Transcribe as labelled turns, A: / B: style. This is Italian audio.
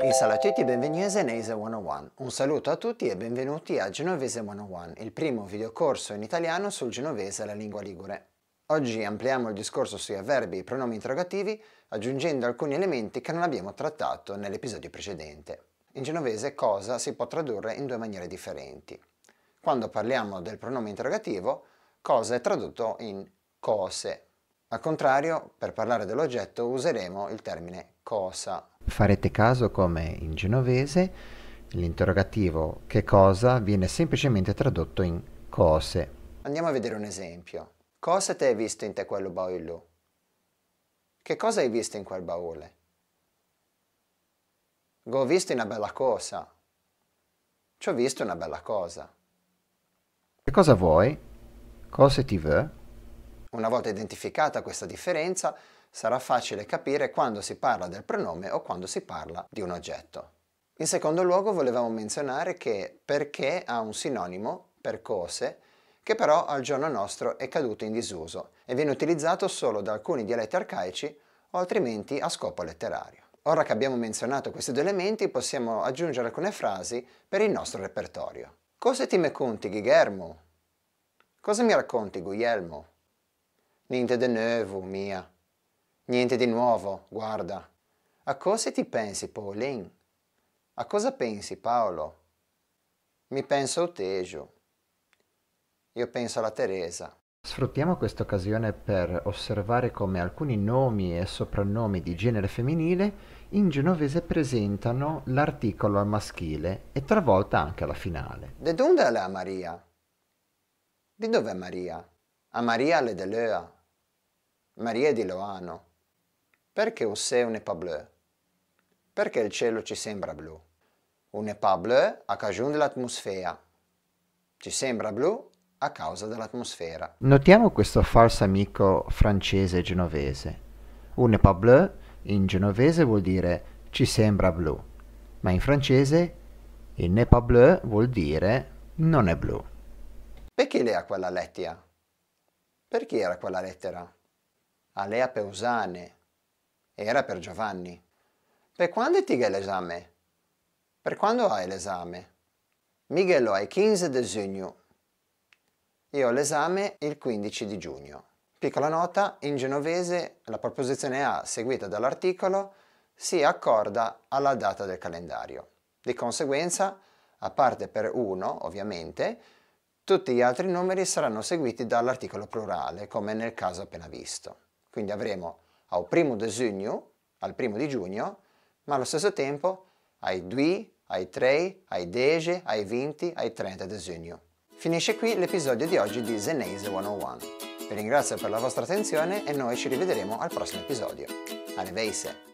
A: E salve a tutti e benvenuti a Zenese 101. Un saluto a tutti e benvenuti a Genovese 101, il primo videocorso in italiano sul genovese e la lingua ligure. Oggi ampliamo il discorso sui avverbi e pronomi interrogativi aggiungendo alcuni elementi che non abbiamo trattato nell'episodio precedente. In genovese cosa si può tradurre in due maniere differenti. Quando parliamo del pronome interrogativo, cosa è tradotto in cose. Al contrario, per parlare dell'oggetto useremo il termine cosa. Farete caso come in genovese l'interrogativo che cosa viene semplicemente tradotto in cose. Andiamo a vedere un esempio. Cosa ti hai visto in te quello baule? Che cosa hai visto in quel baule? Ho visto una bella cosa. Ci ho visto una bella cosa. Che cosa vuoi? Cosa ti vuoi? Una volta identificata questa differenza, sarà facile capire quando si parla del pronome o quando si parla di un oggetto. In secondo luogo volevamo menzionare che perché ha un sinonimo, percose, che però al giorno nostro è caduto in disuso e viene utilizzato solo da alcuni dialetti arcaici o altrimenti a scopo letterario. Ora che abbiamo menzionato questi due elementi possiamo aggiungere alcune frasi per il nostro repertorio. Cose ti me conti, Guillermo? Cosa mi racconti, Guglielmo? Niente di nuovo, mia. Niente di nuovo, guarda. A cosa ti pensi, Pauline? A cosa pensi, Paolo? Mi penso al Tejo. Io penso alla Teresa. Sfruttiamo questa occasione per osservare come alcuni nomi e soprannomi di genere femminile in genovese presentano l'articolo al maschile e travolta anche alla finale. De dove è la Maria? Di dove è Maria? A Maria le Delea. Maria di Loano. Perché un se un pas bleu? Perché il cielo ci sembra blu? Un pas bleu a cagione dell'atmosfera. Ci sembra blu a causa dell'atmosfera. Notiamo questo falso amico francese genovese. Un pas bleu in genovese vuol dire ci sembra blu, ma in francese il ne pas bleu vuol dire non è blu. Perché lei ha quella lettera? Perché era quella lettera? Alea Peusane. Era per Giovanni. Per quando ti hai l'esame? Per quando hai l'esame? Miguel lo hai il 15 di giugno. Io ho l'esame il 15 di giugno. Piccola nota, in genovese la proposizione A seguita dall'articolo si accorda alla data del calendario. Di conseguenza, a parte per 1, ovviamente, tutti gli altri numeri saranno seguiti dall'articolo plurale, come nel caso appena visto. Quindi avremo al primo di giugno, al primo di giugno, ma allo stesso tempo ai 2, ai 3, ai 10, ai 20, ai 30 di giugno. Finisce qui l'episodio di oggi di Zenese 101. Vi ringrazio per la vostra attenzione e noi ci rivedremo al prossimo episodio. Arrivederci!